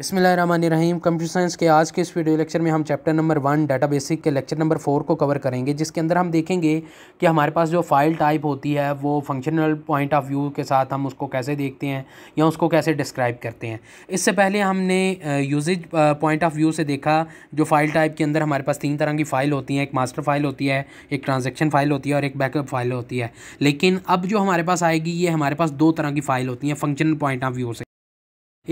बिसमीम computer science के आज के इस वीडियो लेक्चर में हम chapter number one data basic के लेक्चर नंबर फोर को कवर करेंगे जिसके अंदर हम देखेंगे कि हमारे पास जो फाइल टाइप होती है वो फंक्शनल पॉइंट ऑफ व्यू के साथ हम उसको कैसे देखते हैं या उसको कैसे डिस्क्राइब करते हैं इससे पहले हमने यूजेज पॉइंट ऑफ व्यू से देखा जो फाइल टाइप के अंदर हमारे पास तीन तरह की फ़ाइल होती हैं एक मास्टर फाइल होती है एक ट्रांजेक्शन फ़ाइल होती है और एक बैकअप फाइल होती है लेकिन अब जो हमारे पास आएगी ये हमारे पास दो तरह की फ़ाइल होती हैं फंक्शनल पॉइंट ऑफ व्यू से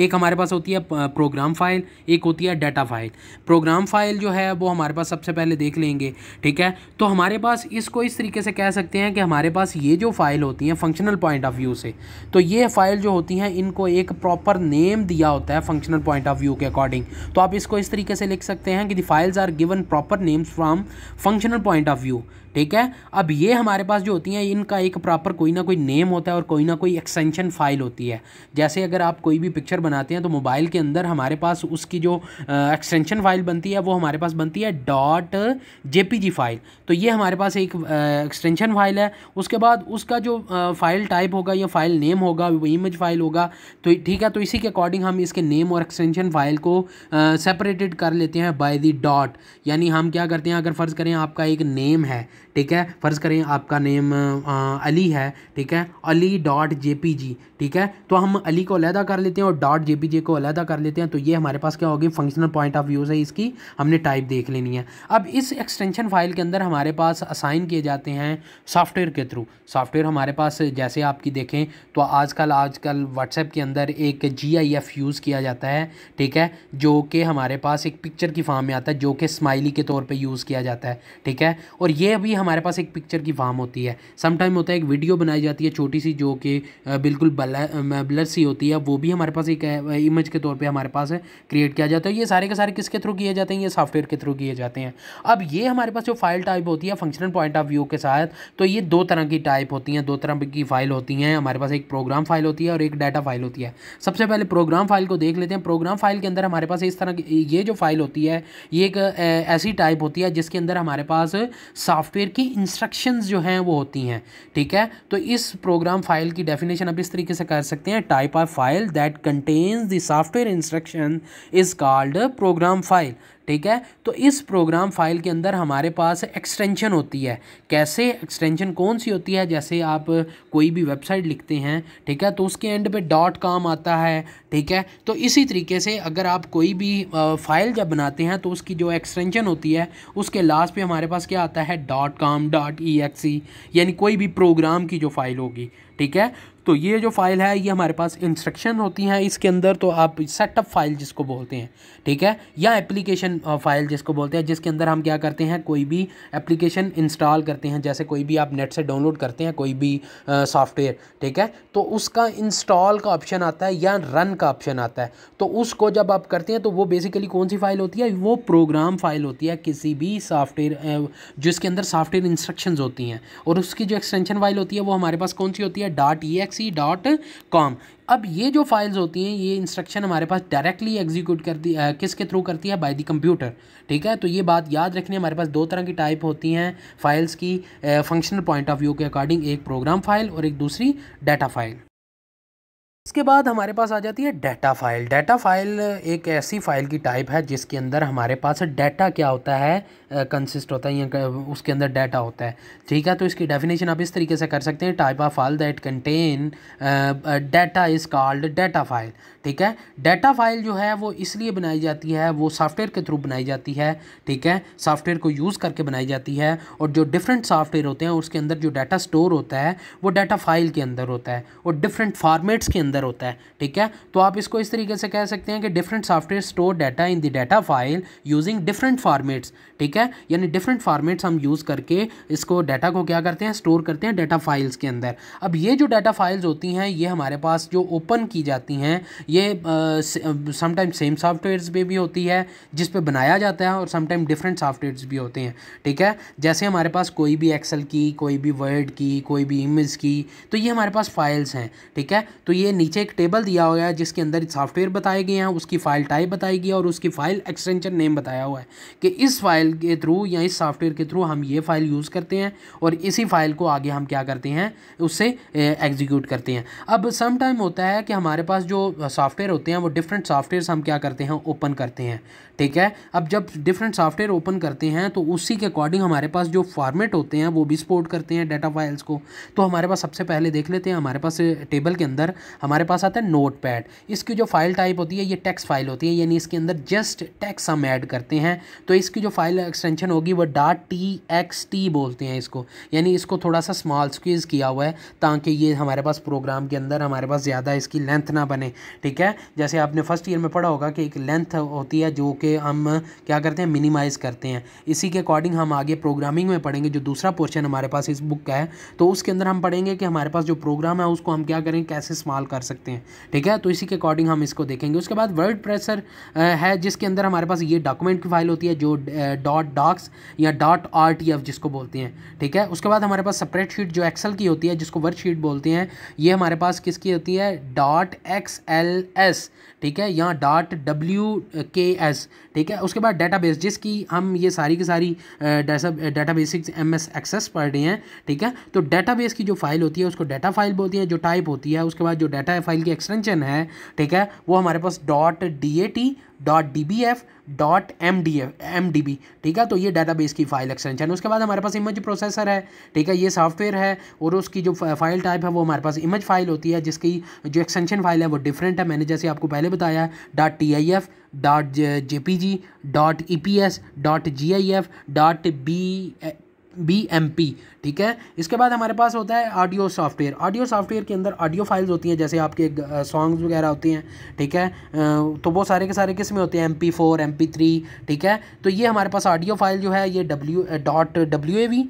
एक हमारे पास होती है प्रोग्राम फाइल एक होती है डाटा फाइल प्रोग्राम फाइल जो है वो हमारे पास सबसे पहले देख लेंगे ठीक है तो हमारे पास इसको इस तरीके से कह सकते हैं कि हमारे पास ये जो फाइल होती हैं फंक्शनल पॉइंट ऑफ व्यू से तो ये फाइल जो होती हैं इनको एक प्रॉपर नेम दिया होता है फंक्शनल पॉइंट ऑफ व्यू के अकॉर्डिंग तो आप इसको इस तरीके से लिख सकते हैं कि the files are given proper names from functional point of view ठीक है अब ये हमारे पास जो होती हैं इनका एक प्रॉपर कोई ना कोई नेम होता है और कोई ना कोई एक्सटेंशन फाइल होती है जैसे अगर आप कोई भी पिक्चर बनाते हैं तो मोबाइल के अंदर हमारे पास उसकी जो एक्सटेंशन फाइल बनती है वो हमारे पास बनती है डॉट जे फाइल तो ये हमारे पास एक एक्सटेंशन फाइल है उसके बाद उसका जो फाइल टाइप होगा या फाइल नेम होगा वो इमेज फाइल होगा तो ठीक है तो इसी के अकॉर्डिंग हम इसके नेम और एक्सटेंशन फाइल को सेपरेटेड कर लेते हैं बाय दी डॉट यानी हम क्या करते हैं अगर फ़र्ज़ करें आपका एक नेम है ठीक है फ़र्ज़ करें आपका नेम आ, अली है ठीक है अली डॉट जे ठीक है तो हम अली को अलहदा कर लेते हैं और डॉट जे को अलहदा कर लेते हैं तो ये हमारे पास क्या होगी फंक्शनल पॉइंट ऑफ व्यूज़ है इसकी हमने टाइप देख लेनी है अब इस एक्सटेंशन फाइल के अंदर हमारे पास असाइन किए जाते हैं सॉफ्टवेयर के थ्रू सॉफ्टवेयर हमारे पास जैसे आपकी देखें तो आजकल आजकल व्हाट्सएप के अंदर एक जी आई एफ यूज़ किया जाता है ठीक है जो कि हमारे पास एक पिक्चर की फार्म में आता है जो कि स्माइली के तौर पर यूज़ किया जाता है ठीक है और ये भी हमारे पास एक पिक्चर की फार्म होती है समटाइम होता है एक वीडियो बनाई जाती है छोटी सी जो कि बिल्कुल ब्लर सी होती है वो भी हमारे पास एक एक इमेज के तौर पे हमारे पास क्रिएट किया जाता है ये सारे के सारे किसके थ्रू किए जाते हैं ये सॉफ्टवेयर के थ्रू किए जाते हैं अब ये हमारे पास जो फाइल टाइप होती है फंक्शनल पॉइंट ऑफ व्यू के साथ तो ये दो तरह की टाइप होती हैं दो तरह की फाइल होती हैं हमारे पास एक प्रोग्राम फाइल होती है और एक डाटा फाइल होती है सबसे पहले प्रोग्राम फाइल को देख लेते हैं प्रोग्राम फाइल के अंदर हमारे पास इस तरह की ये जो फाइल होती है ये एक ऐसी टाइप होती है जिसके अंदर हमारे पास सॉफ्टवेयर की इंस्ट्रक्शंस जो हैं वो होती हैं ठीक है तो इस प्रोग्राम फाइल की डेफिनेशन आप इस तरीके से कर सकते हैं type of file that contain contains the software instruction is called program file ठीक है तो इस प्रोग्राम फाइल के अंदर हमारे पास एक्सटेंशन होती है कैसे एक्सटेंशन कौन सी होती है जैसे आप कोई भी वेबसाइट लिखते हैं ठीक है तो उसके एंड पे डॉट काम आता है ठीक है तो इसी तरीके से अगर आप कोई भी फाइल जब बनाते हैं तो उसकी जो एक्सटेंशन होती है उसके लास्ट पे हमारे पास क्या आता है dot com dot E x ई यानी कोई भी प्रोग्राम की जो फाइल होगी ठीक है तो ये जो फाइल है ये हमारे पास इंस्ट्रक्शन होती हैं इसके अंदर तो आप सेटअप फाइल जिसको बोलते हैं ठीक है या एप्लीकेशन फाइल जिसको बोलते हैं जिसके अंदर हम क्या करते हैं कोई भी एप्लीकेशन इंस्टॉल करते हैं जैसे कोई भी आप नेट से डाउनलोड करते हैं कोई भी सॉफ्टवेयर ठीक है तो उसका इंस्टॉल का ऑप्शन आता है या रन का ऑप्शन आता है तो उसको जब आप करते हैं तो वो बेसिकली कौन सी फाइल होती है वो प्रोग्राम फाइल होती है किसी भी सॉफ्टवेयर जिसके अंदर सॉफ्टवेयर इंस्ट्रक्शन होती हैं और उसकी जो एक्सटेंशन फाइल होती है वो हमारे पास कौन सी होती है dot E X C dot com अब ये जो फाइल्स होती हैं ये इंस्ट्रक्शन हमारे पास डायरेक्टली एग्जीक्यूट करती है किसके थ्रू करती है बाय द कंप्यूटर ठीक है तो ये बात याद रखनी हमारे पास दो तरह की टाइप होती हैं फाइल्स की फंक्शनल पॉइंट ऑफ व्यू के अकॉर्डिंग एक प्रोग्राम फाइल और एक दूसरी डाटा फाइल इसके बाद हमारे पास आ जाती है डाटा फाइल डाटा फाइल एक ऐसी फ़ाइल की टाइप है जिसके अंदर हमारे पास डाटा क्या होता है कंसिस्ट होता है या उसके अंदर डाटा होता है ठीक है तो इसकी डेफिनेशन आप इस तरीके से कर सकते हैं type of file that contain data is called data file ठीक है डाटा फाइल जो है वो इसलिए बनाई जाती है वो सॉफ्टवेयर के थ्रू बनाई जाती है ठीक है सॉफ्टवेयर को यूज़ करके बनाई जाती है और जो डिफरेंट सॉफ्टवेयर होते हैं उसके अंदर जो डाटा स्टोर होता है वो डाटा फाइल के अंदर होता है और डिफरेंट फार्मेट्स के अंदर अंदर होता है ठीक है तो आप इसको इस तरीके से कह सकते हैं कि different software store data in the data file using different formats ठीक है यानी डिफरेंट फार्मेट्स हम यूज़ करके इसको डाटा को क्या करते हैं स्टोर करते हैं डाटा फाइल्स के अंदर अब ये जो डाटा फाइल्स होती हैं ये हमारे पास जो ओपन की जाती हैं ये समटाइम सेम सॉफ्टवेयर पर भी होती है जिस पर बनाया जाता है और समटाइम डिफरेंट सॉफ्टवेयर भी होते हैं ठीक है जैसे हमारे पास कोई भी एक्सल की कोई भी वर्ड की कोई भी इमेज की तो ये हमारे पास फाइल्स हैं ठीक है तो ये नीचे एक टेबल दिया हुआ है जिसके अंदर सॉफ्टवेयर बताए गए हैं उसकी फ़ाइल टाइप बताई गई है और उसकी फ़ाइल एक्सटेंशन नेम बताया हुआ है कि इस फाइल के थ्रू या इस सॉफ्टवेयर के थ्रू हम ये फ़ाइल यूज़ करते हैं और इसी फ़ाइल को आगे हम क्या करते हैं उससे एग्जीक्यूट करते हैं अब सम टाइम होता है कि हमारे पास जो सॉफ्टवेयर होते हैं वो डिफरेंट सॉफ्टवेयर हम क्या करते हैं ओपन करते हैं ठीक है अब जब डिफरेंट सॉफ्टवेयर ओपन करते हैं तो उसी के अकॉर्डिंग हमारे पास जो फॉर्मेट होते हैं वो भी सपोर्ट करते हैं डाटा फाइल्स को तो हमारे पास सबसे पहले देख लेते हैं हमारे पास टेबल के अंदर हमारे हमारे पास आता है नोट पैड इसकी जो फाइल टाइप होती है ये टेक्स फाइल होती है यानी इसके अंदर जस्ट टेक्स हम ऐड करते हैं तो इसकी जो फाइल एक्सटेंशन होगी वो डाट टी एक्स टी बोलते हैं इसको यानी इसको थोड़ा सा स्मॉल स्क्वीज़ किया हुआ है ताकि ये हमारे पास प्रोग्राम के अंदर हमारे पास ज़्यादा इसकी लेंथ ना बने ठीक है जैसे आपने फर्स्ट ईयर में पढ़ा होगा कि एक लेंथ होती है जो कि हम क्या करते हैं मिनिमाइज़ करते हैं इसी के अकॉर्डिंग हम आगे प्रोग्रामिंग में पढ़ेंगे जो दूसरा पोर्शन हमारे पास इस बुक का है तो उसके अंदर हम पढ़ेंगे कि हमारे पास जो प्रोग्राम है उसको हम क्या करें कैसे स्मॉल कर कर सकते हैं ठीक है तो इसी के अकॉर्डिंग हम इसको देखेंगे उसके बाद वर्ड प्रेसर है जिसके अंदर हमारे पास ये डॉक्यूमेंट की फाइल होती है जो डॉट डॉक्स या डॉट आर टी एफ जिसको बोलते हैं ठीक है उसके बाद हमारे पास सेपरेट शीट जो एक्सेल की होती है जिसको वर्कशीट बोलते हैं ये हमारे पास किसकी होती है डॉट एक्स एल एस ठीक है या डॉट डब्ल्यू के एस ठीक है उसके बाद डेटाबेस जिसकी हम ये सारी की सारी data basics M S Access पढ़ रहे हैं ठीक है तो डेटाबेस की जो फाइल होती है उसको डेटा फाइल बोलती है जो टाइप होती है उसके बाद जो डेटा डाटा फाइल की एक्सटेंशन है ठीक है वो हमारे पास dot D A T dot D B F dot M D F M D B ठीक है तो ये डाटाबेस की फाइल एक्सटेंशन उसके बाद हमारे पास इमेज प्रोसेसर है ठीक है ये सॉफ्टवेयर है और उसकी जो फाइल टाइप है वो हमारे पास इमेज फाइल होती है जिसकी जो एक्सटेंशन फाइल है वो डिफरेंट है मैंने जैसे आपको पहले बताया dot T I F dot J P G dot E P S dot G I F dot B B M P ठीक है इसके बाद हमारे पास होता है ऑडियो सॉफ्टवेयर ऑडियो सॉफ्टवेयर के अंदर ऑडियो फाइल्स होती हैं जैसे आपके सॉन्ग्स वगैरह होते हैं ठीक है तो वो सारे के सारे किस में होते हैं M P four M P three ठीक है तो ये हमारे पास ऑडियो फाइल जो है ये W dot W A V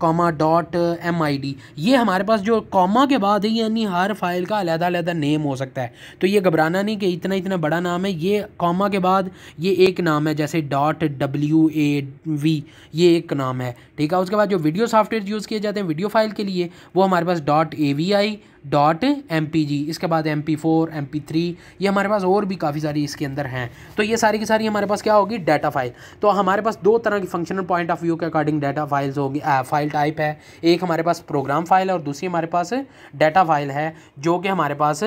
comma dot M I D ये हमारे पास जो कॉमा के बाद है यानी हर फाइल का अलहदा अलहदा नेम हो सकता है तो ये घबराना नहीं कि इतना इतना बड़ा नाम है ये कॉमा के बाद ये एक नाम है जैसे डॉट डब्ल्यू ए वी ये एक नाम है ठीक है उसके बाद जो वीडियो सॉफ्टवेयर यूज़ किए जाते हैं वीडियो फाइल के लिए वो हमारे पास dot A V I dot M इसके बाद M P four M P three ये हमारे पास और भी काफ़ी सारी इसके अंदर हैं तो ये सारी की सारी हमारे पास क्या होगी डाटा फाइल तो हमारे पास दो तरह की फंक्शनल पॉइंट ऑफ व्यू के अकॉर्डिंग डाटा फाइल्स होगी फाइल टाइप है एक हमारे पास प्रोग्राम फाइल है और दूसरी हमारे पास डाटा फाइल है जो कि हमारे पास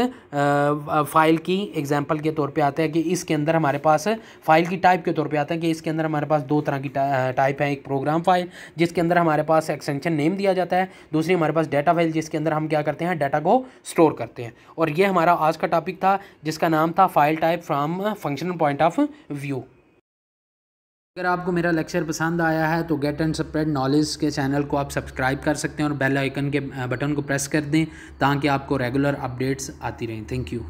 फाइल की एग्जाम्पल के तौर पर आता है कि इसके अंदर हमारे पास फाइल की टाइप के तौर पर आता है कि इसके अंदर हमारे पास दो तरह की टाइप है एक प्रोग्राम फाइल जिसके अंदर हमारे पास एक्सटेंशन नेम दिया जाता है दूसरी हमारे पास डाटा फाइल जिसके अंदर हम क्या करते हैं डाटा वो स्टोर करते हैं और ये हमारा आज का टॉपिक था जिसका नाम था file type from functional point of view अगर आपको मेरा लेक्चर पसंद आया है तो गेट एंड स्प्रेड नॉलेज के चैनल को आप सब्सक्राइब कर सकते हैं और बेल आइकन के बटन को प्रेस कर दें ताकि आपको रेगुलर अपडेट्स आती रहें थैंक यू